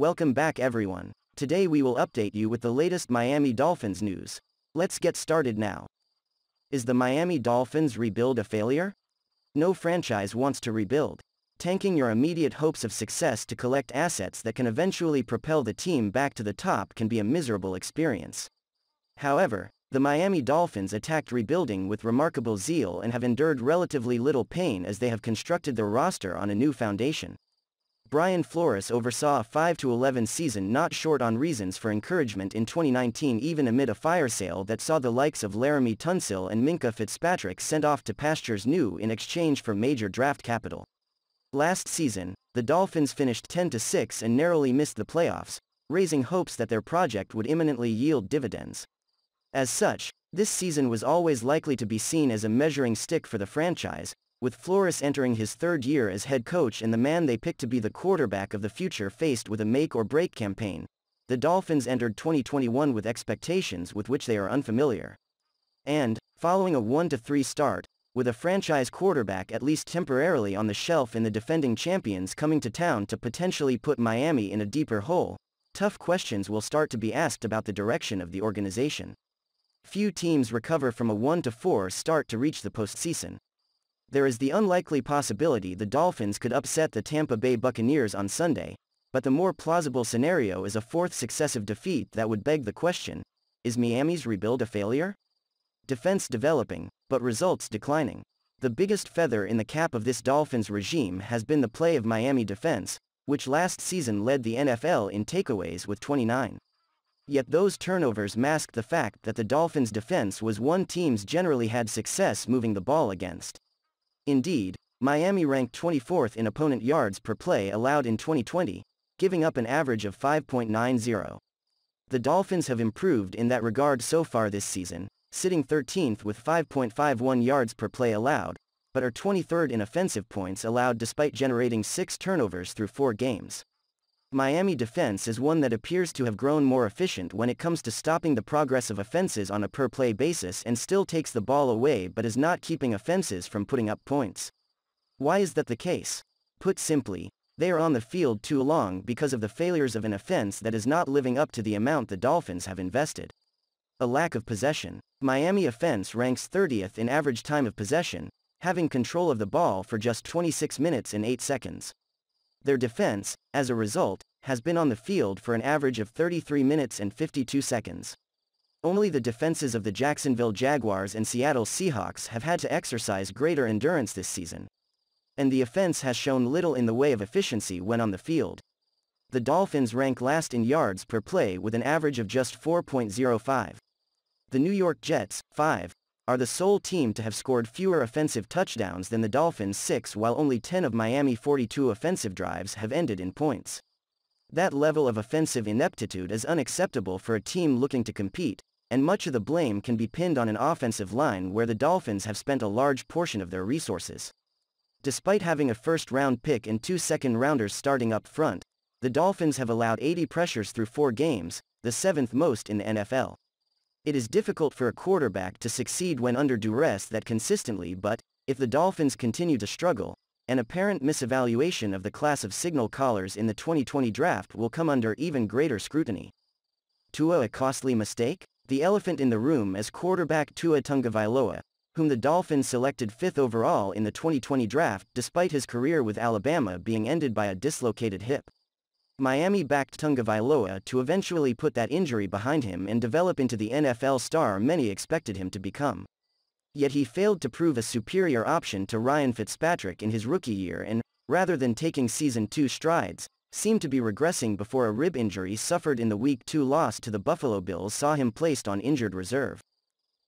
Welcome back everyone. Today we will update you with the latest Miami Dolphins news. Let's get started now. Is the Miami Dolphins rebuild a failure? No franchise wants to rebuild, tanking your immediate hopes of success to collect assets that can eventually propel the team back to the top can be a miserable experience. However, the Miami Dolphins attacked rebuilding with remarkable zeal and have endured relatively little pain as they have constructed their roster on a new foundation. Brian Flores oversaw a 5-11 season not short on reasons for encouragement in 2019 even amid a fire sale that saw the likes of Laramie Tunsil and Minka Fitzpatrick sent off to pastures new in exchange for major draft capital. Last season, the Dolphins finished 10-6 and narrowly missed the playoffs, raising hopes that their project would imminently yield dividends. As such, this season was always likely to be seen as a measuring stick for the franchise, with Flores entering his third year as head coach and the man they picked to be the quarterback of the future faced with a make-or-break campaign, the Dolphins entered 2021 with expectations with which they are unfamiliar. And, following a 1-3 start, with a franchise quarterback at least temporarily on the shelf and the defending champions coming to town to potentially put Miami in a deeper hole, tough questions will start to be asked about the direction of the organization. Few teams recover from a 1-4 start to reach the postseason. There is the unlikely possibility the Dolphins could upset the Tampa Bay Buccaneers on Sunday, but the more plausible scenario is a fourth successive defeat that would beg the question, is Miami's rebuild a failure? Defense developing, but results declining. The biggest feather in the cap of this Dolphins regime has been the play of Miami defense, which last season led the NFL in takeaways with 29. Yet those turnovers masked the fact that the Dolphins' defense was one teams generally had success moving the ball against. Indeed, Miami ranked 24th in opponent yards per play allowed in 2020, giving up an average of 5.90. The Dolphins have improved in that regard so far this season, sitting 13th with 5.51 yards per play allowed, but are 23rd in offensive points allowed despite generating six turnovers through four games. Miami defense is one that appears to have grown more efficient when it comes to stopping the progress of offenses on a per-play basis and still takes the ball away but is not keeping offenses from putting up points. Why is that the case? Put simply, they are on the field too long because of the failures of an offense that is not living up to the amount the Dolphins have invested. A lack of possession. Miami offense ranks 30th in average time of possession, having control of the ball for just 26 minutes and 8 seconds. Their defense, as a result, has been on the field for an average of 33 minutes and 52 seconds. Only the defenses of the Jacksonville Jaguars and Seattle Seahawks have had to exercise greater endurance this season. And the offense has shown little in the way of efficiency when on the field. The Dolphins rank last in yards per play with an average of just 4.05. The New York Jets, 5, are the sole team to have scored fewer offensive touchdowns than the Dolphins 6 while only 10 of Miami 42 offensive drives have ended in points. That level of offensive ineptitude is unacceptable for a team looking to compete, and much of the blame can be pinned on an offensive line where the Dolphins have spent a large portion of their resources. Despite having a first-round pick and two second-rounders starting up front, the Dolphins have allowed 80 pressures through four games, the seventh most in the NFL. It is difficult for a quarterback to succeed when under duress that consistently but, if the Dolphins continue to struggle, an apparent misevaluation of the class of signal callers in the 2020 draft will come under even greater scrutiny. Tua a costly mistake? The elephant in the room is quarterback Tua Tungavailoa, whom the Dolphins selected 5th overall in the 2020 draft despite his career with Alabama being ended by a dislocated hip. Miami backed Tungavailoa to eventually put that injury behind him and develop into the NFL star many expected him to become. Yet he failed to prove a superior option to Ryan Fitzpatrick in his rookie year and, rather than taking season 2 strides, seemed to be regressing before a rib injury suffered in the Week 2 loss to the Buffalo Bills saw him placed on injured reserve.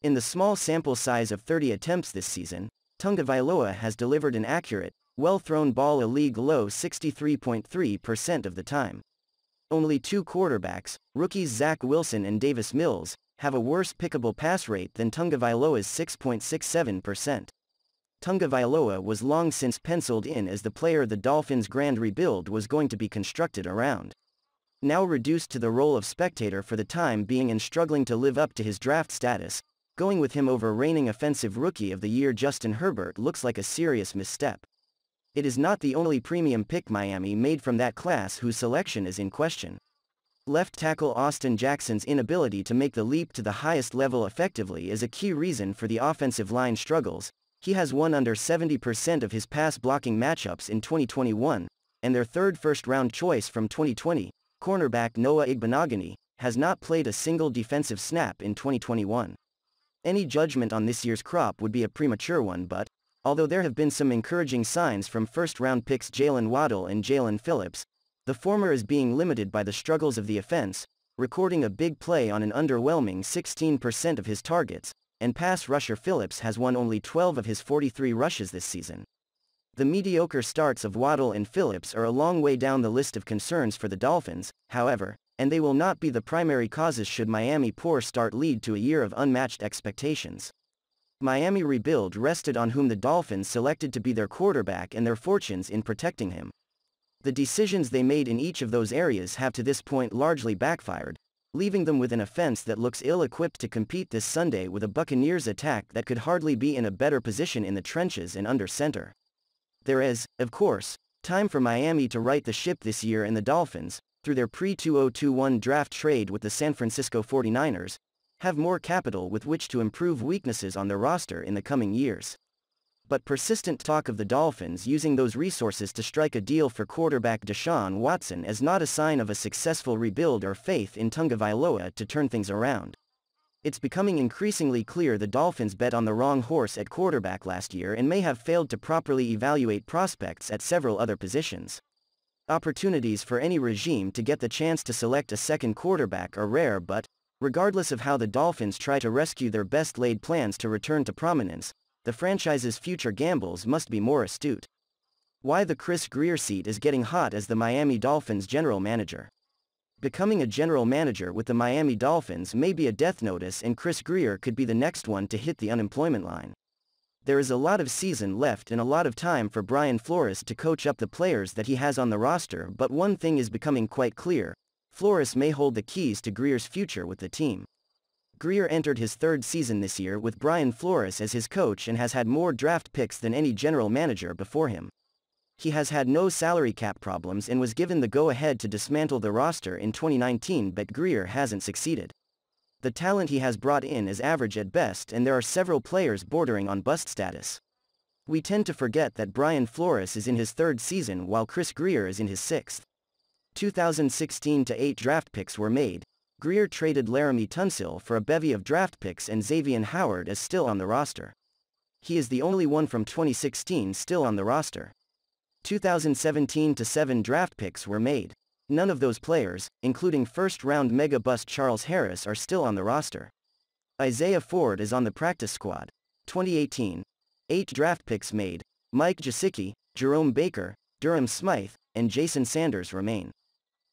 In the small sample size of 30 attempts this season, Tungavailoa has delivered an accurate, well thrown ball a league low 63.3% of the time. Only two quarterbacks, rookies Zach Wilson and Davis Mills, have a worse pickable pass rate than Tungavailoa's 6.67%. Tungavailoa was long since penciled in as the player the Dolphins' grand rebuild was going to be constructed around. Now reduced to the role of spectator for the time being and struggling to live up to his draft status, going with him over reigning offensive rookie of the year Justin Herbert looks like a serious misstep. It is not the only premium pick Miami made from that class whose selection is in question. Left tackle Austin Jackson's inability to make the leap to the highest level effectively is a key reason for the offensive line struggles, he has won under 70% of his pass blocking matchups in 2021, and their third first-round choice from 2020, cornerback Noah Igbenogany, has not played a single defensive snap in 2021. Any judgment on this year's crop would be a premature one but, Although there have been some encouraging signs from first-round picks Jalen Waddell and Jalen Phillips, the former is being limited by the struggles of the offense, recording a big play on an underwhelming 16% of his targets, and pass rusher Phillips has won only 12 of his 43 rushes this season. The mediocre starts of Waddle and Phillips are a long way down the list of concerns for the Dolphins, however, and they will not be the primary causes should Miami poor start lead to a year of unmatched expectations. Miami rebuild rested on whom the Dolphins selected to be their quarterback and their fortunes in protecting him. The decisions they made in each of those areas have to this point largely backfired, leaving them with an offense that looks ill-equipped to compete this Sunday with a Buccaneers attack that could hardly be in a better position in the trenches and under center. There is, of course, time for Miami to right the ship this year and the Dolphins, through their pre-2021 draft trade with the San Francisco 49ers, have more capital with which to improve weaknesses on their roster in the coming years. But persistent talk of the Dolphins using those resources to strike a deal for quarterback Deshaun Watson is not a sign of a successful rebuild or faith in Tungavailoa to turn things around. It's becoming increasingly clear the Dolphins bet on the wrong horse at quarterback last year and may have failed to properly evaluate prospects at several other positions. Opportunities for any regime to get the chance to select a second quarterback are rare but, Regardless of how the Dolphins try to rescue their best-laid plans to return to prominence, the franchise's future gambles must be more astute. Why the Chris Greer seat is getting hot as the Miami Dolphins general manager. Becoming a general manager with the Miami Dolphins may be a death notice and Chris Greer could be the next one to hit the unemployment line. There is a lot of season left and a lot of time for Brian Flores to coach up the players that he has on the roster but one thing is becoming quite clear, Flores may hold the keys to Greer's future with the team. Greer entered his third season this year with Brian Flores as his coach and has had more draft picks than any general manager before him. He has had no salary cap problems and was given the go-ahead to dismantle the roster in 2019 but Greer hasn't succeeded. The talent he has brought in is average at best and there are several players bordering on bust status. We tend to forget that Brian Flores is in his third season while Chris Greer is in his sixth. 2016 to 8 draft picks were made. Greer traded Laramie Tunsil for a bevy of draft picks and Xavier Howard is still on the roster. He is the only one from 2016 still on the roster. 2017 to 7 draft picks were made. None of those players, including first-round mega bust Charles Harris are still on the roster. Isaiah Ford is on the practice squad. 2018. 8 draft picks made. Mike Jasicki, Jerome Baker, Durham Smythe, and Jason Sanders remain.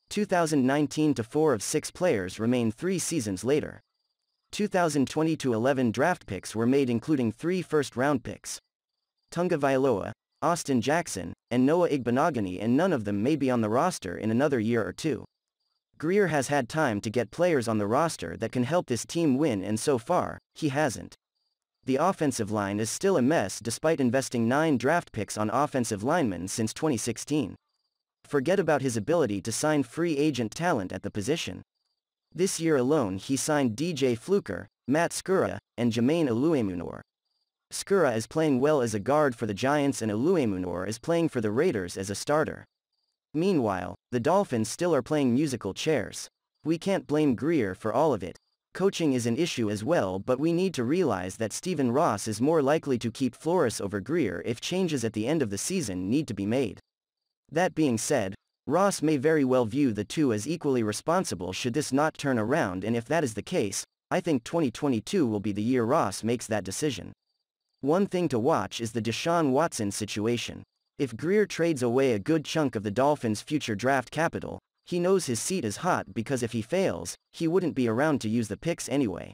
2019 to 4 of 6 players remain 3 seasons later. 2020 to 11 draft picks were made including 3 first-round picks. Tunga Vailoa, Austin Jackson, and Noah Igbenogany and none of them may be on the roster in another year or two. Greer has had time to get players on the roster that can help this team win and so far, he hasn't. The offensive line is still a mess despite investing 9 draft picks on offensive linemen since 2016 forget about his ability to sign free agent talent at the position. This year alone he signed DJ Fluker, Matt Skura, and Jermaine Aluemunor. Skura is playing well as a guard for the Giants and Aluemunor is playing for the Raiders as a starter. Meanwhile, the Dolphins still are playing musical chairs. We can't blame Greer for all of it. Coaching is an issue as well but we need to realize that Stephen Ross is more likely to keep Flores over Greer if changes at the end of the season need to be made. That being said, Ross may very well view the two as equally responsible should this not turn around and if that is the case, I think 2022 will be the year Ross makes that decision. One thing to watch is the Deshaun Watson situation. If Greer trades away a good chunk of the Dolphins' future draft capital, he knows his seat is hot because if he fails, he wouldn't be around to use the picks anyway.